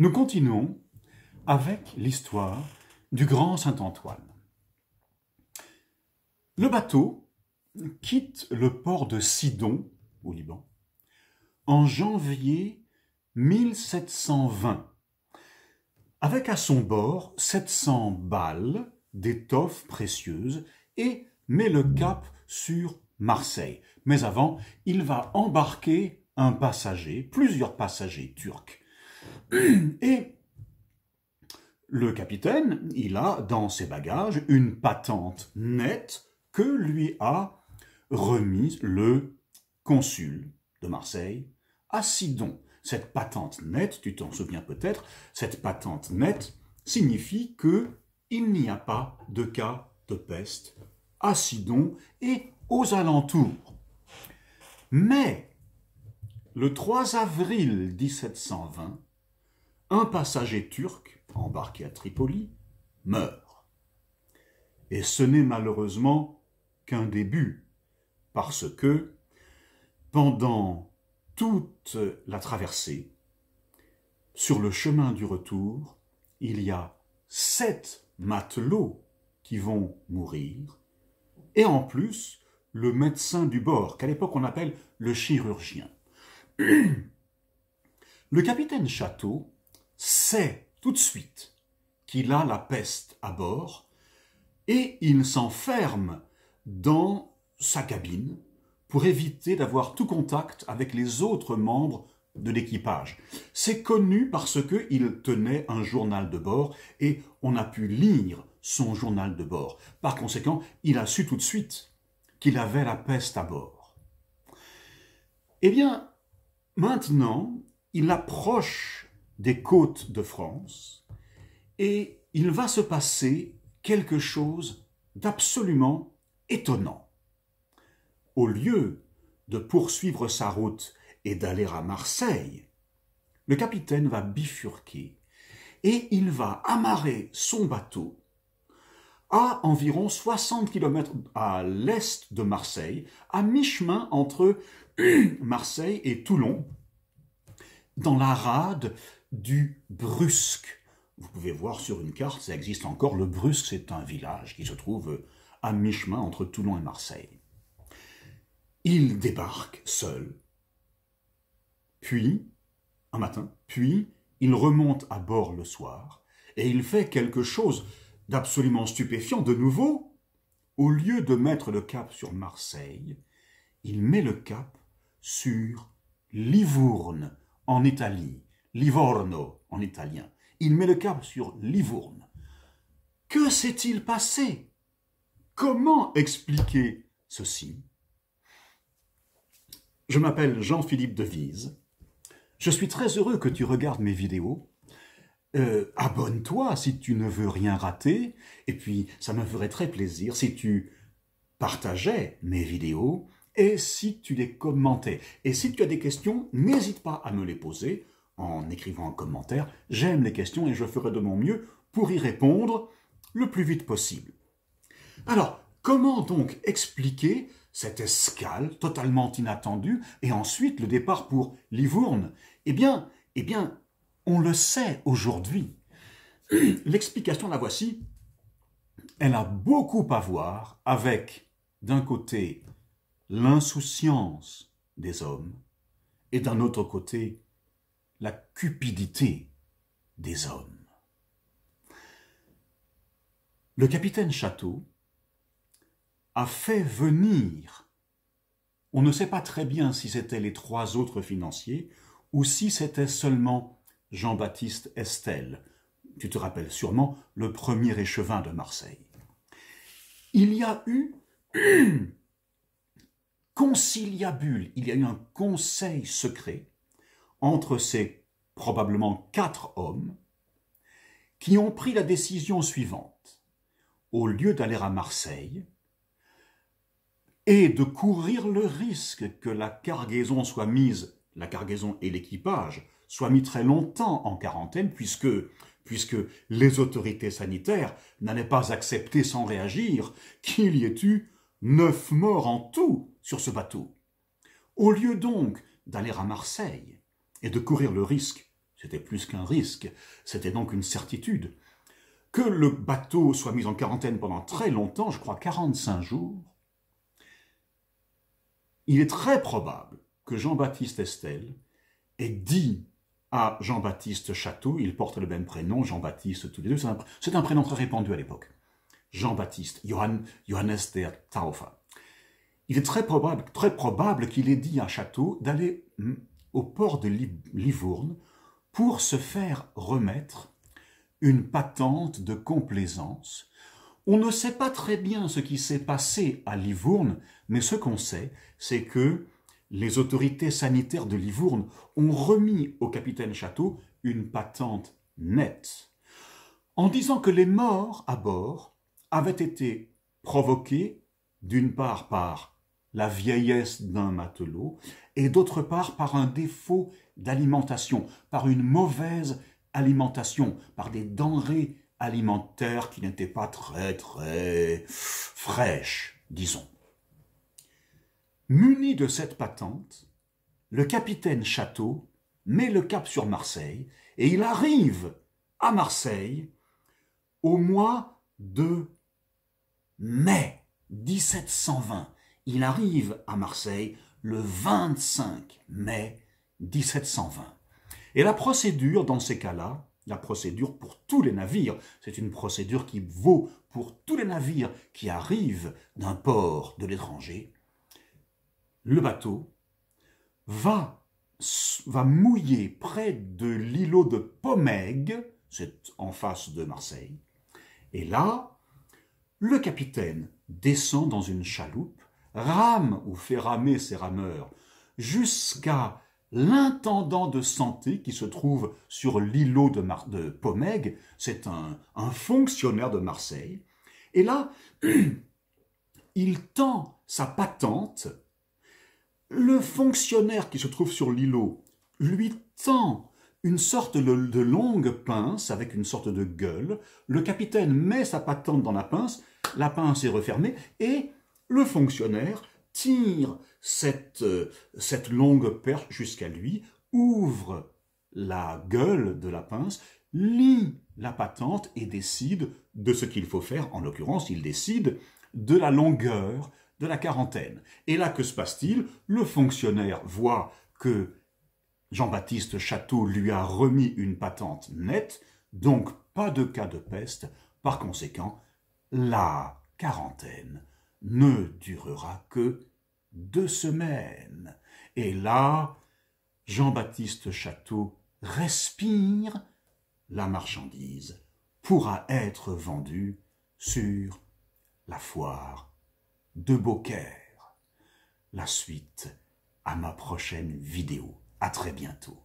Nous continuons avec l'histoire du grand Saint-Antoine. Le bateau quitte le port de Sidon, au Liban, en janvier 1720, avec à son bord 700 balles d'étoffes précieuses et met le cap sur Marseille. Mais avant, il va embarquer un passager, plusieurs passagers turcs, et le capitaine, il a dans ses bagages une patente nette que lui a remise le consul de Marseille à Sidon. Cette patente nette, tu t'en souviens peut-être, cette patente nette signifie que il n'y a pas de cas de peste à Sidon et aux alentours. Mais le 3 avril 1720, un passager turc, embarqué à Tripoli, meurt. Et ce n'est malheureusement qu'un début, parce que pendant toute la traversée, sur le chemin du retour, il y a sept matelots qui vont mourir, et en plus, le médecin du bord, qu'à l'époque on appelle le chirurgien. Le capitaine Château sait tout de suite qu'il a la peste à bord et il s'enferme dans sa cabine pour éviter d'avoir tout contact avec les autres membres de l'équipage. C'est connu parce qu'il tenait un journal de bord et on a pu lire son journal de bord. Par conséquent, il a su tout de suite qu'il avait la peste à bord. Eh bien, maintenant, il approche des côtes de France, et il va se passer quelque chose d'absolument étonnant. Au lieu de poursuivre sa route et d'aller à Marseille, le capitaine va bifurquer et il va amarrer son bateau à environ 60 km à l'est de Marseille, à mi-chemin entre Marseille et Toulon, dans la rade du Brusque. Vous pouvez voir sur une carte, ça existe encore. Le Brusque, c'est un village qui se trouve euh, à mi-chemin entre Toulon et Marseille. Il débarque seul, puis, un matin, puis il remonte à bord le soir, et il fait quelque chose d'absolument stupéfiant. De nouveau, au lieu de mettre le cap sur Marseille, il met le cap sur Livourne, en Italie, Livorno en italien. Il met le cap sur Livourne. Que s'est-il passé Comment expliquer ceci Je m'appelle Jean-Philippe Devise. Je suis très heureux que tu regardes mes vidéos. Euh, abonne-toi si tu ne veux rien rater. Et puis, ça me ferait très plaisir si tu partageais mes vidéos et si tu les commentais. Et si tu as des questions, n'hésite pas à me les poser en écrivant un commentaire. J'aime les questions et je ferai de mon mieux pour y répondre le plus vite possible. Alors, comment donc expliquer cette escale totalement inattendue et ensuite le départ pour Livourne Eh bien, eh bien, on le sait aujourd'hui. L'explication, la voici. Elle a beaucoup à voir avec, d'un côté, l'insouciance des hommes et d'un autre côté, la cupidité des hommes. Le capitaine Château a fait venir, on ne sait pas très bien si c'était les trois autres financiers ou si c'était seulement Jean-Baptiste Estelle, tu te rappelles sûrement, le premier échevin de Marseille. Il y a eu conciliabule, il y a eu un conseil secret entre ces probablement quatre hommes qui ont pris la décision suivante. Au lieu d'aller à Marseille et de courir le risque que la cargaison soit mise, la cargaison et l'équipage, soient mis très longtemps en quarantaine puisque puisque les autorités sanitaires n'allaient pas accepter sans réagir qu'il y ait eu neuf morts en tout sur ce bateau. Au lieu donc d'aller à Marseille et de courir le risque, c'était plus qu'un risque, c'était donc une certitude, que le bateau soit mis en quarantaine pendant très longtemps, je crois 45 jours, il est très probable que Jean-Baptiste Estelle ait dit à Jean-Baptiste Château, il porte le même prénom, Jean-Baptiste tous les deux, c'est un, prénom très répandu à l'époque, Jean-Baptiste, Johann, Johannes der Taufer. Il est très probable, très probable qu'il ait dit à Château d'aller hmm, au port de Livourne pour se faire remettre une patente de complaisance. On ne sait pas très bien ce qui s'est passé à Livourne, mais ce qu'on sait, c'est que les autorités sanitaires de Livourne ont remis au capitaine Château une patente nette, en disant que les morts à bord avaient été provoqués d'une part par la vieillesse d'un matelot, et d'autre part par un défaut d'alimentation, par une mauvaise alimentation, par des denrées alimentaires qui n'étaient pas très très fraîches, disons. Muni de cette patente, le capitaine Château met le cap sur Marseille et il arrive à Marseille au mois de mai 1720. Il arrive à Marseille le 25 mai 1720. Et la procédure, dans ces cas-là, la procédure pour tous les navires, c'est une procédure qui vaut pour tous les navires qui arrivent d'un port de l'étranger, le bateau va, va mouiller près de l'îlot de Pomègue, c'est en face de Marseille, et là, le capitaine descend dans une chaloupe rame ou fait ramer ses rameurs jusqu'à l'intendant de santé qui se trouve sur l'îlot de, de Pomègue, c'est un, fonctionnaire de Marseille, et là, il tend sa patente, le fonctionnaire qui se trouve sur l'îlot lui tend une sorte de longue pince avec une sorte de gueule, le capitaine met sa patente dans la pince, la pince est refermée, et le fonctionnaire tire euh, cette, longue perche jusqu'à lui, ouvre la gueule de la pince, lit la patente et décide de ce qu'il faut faire. En l'occurrence, il décide de la longueur de la quarantaine. Et là, que se passe-t-il Le fonctionnaire voit que Jean-Baptiste Château lui a remis une patente nette, donc pas de cas de peste. Par conséquent, la quarantaine ne durera que deux semaines. Et là, Jean-Baptiste Château respire, la marchandise pourra être vendue sur la foire de Beaucaire. La suite à ma prochaine vidéo. À très bientôt.